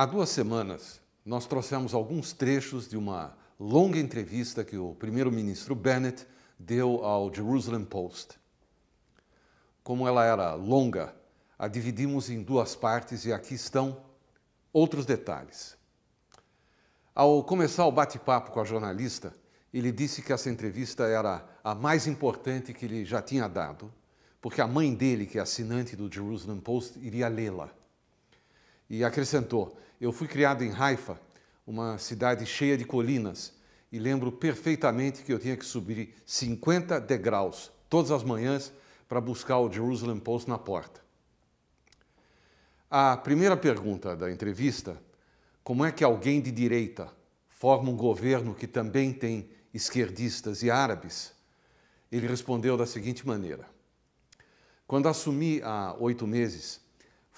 Há duas semanas, nós trouxemos alguns trechos de uma longa entrevista que o primeiro-ministro Bennett deu ao Jerusalem Post. Como ela era longa, a dividimos em duas partes e aqui estão outros detalhes. Ao começar o bate-papo com a jornalista, ele disse que essa entrevista era a mais importante que ele já tinha dado, porque a mãe dele, que é assinante do Jerusalem Post, iria lê-la. E acrescentou: Eu fui criado em Haifa, uma cidade cheia de colinas, e lembro perfeitamente que eu tinha que subir 50 degraus todas as manhãs para buscar o Jerusalem Post na porta. A primeira pergunta da entrevista: como é que alguém de direita forma um governo que também tem esquerdistas e árabes? Ele respondeu da seguinte maneira: Quando assumi há oito meses,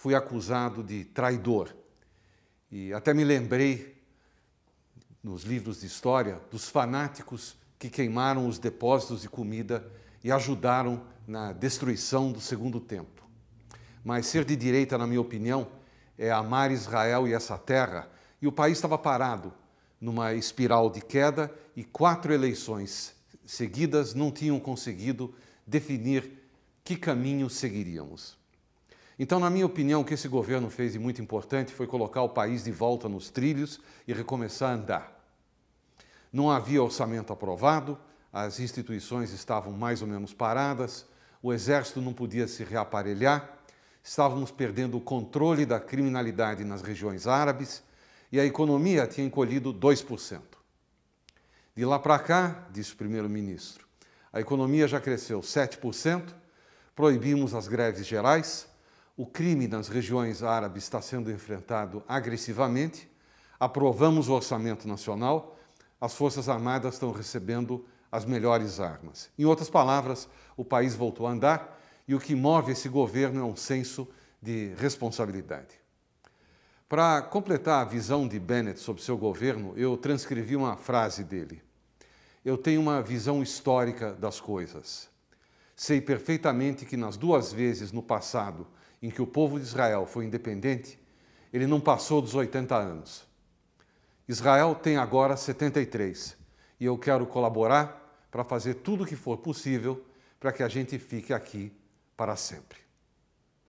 fui acusado de traidor. E até me lembrei, nos livros de história, dos fanáticos que queimaram os depósitos de comida e ajudaram na destruição do segundo tempo Mas ser de direita, na minha opinião, é amar Israel e essa terra, e o país estava parado numa espiral de queda e quatro eleições seguidas não tinham conseguido definir que caminho seguiríamos. Então, na minha opinião, o que esse governo fez e muito importante foi colocar o país de volta nos trilhos e recomeçar a andar. Não havia orçamento aprovado, as instituições estavam mais ou menos paradas, o exército não podia se reaparelhar, estávamos perdendo o controle da criminalidade nas regiões árabes e a economia tinha encolhido 2%. De lá para cá, disse o primeiro-ministro, a economia já cresceu 7%, proibimos as greves gerais o crime nas regiões árabes está sendo enfrentado agressivamente. Aprovamos o orçamento nacional. As Forças Armadas estão recebendo as melhores armas. Em outras palavras, o país voltou a andar e o que move esse governo é um senso de responsabilidade. Para completar a visão de Bennett sobre seu governo, eu transcrevi uma frase dele. Eu tenho uma visão histórica das coisas. Sei perfeitamente que nas duas vezes no passado em que o povo de Israel foi independente, ele não passou dos 80 anos. Israel tem agora 73 e eu quero colaborar para fazer tudo o que for possível para que a gente fique aqui para sempre.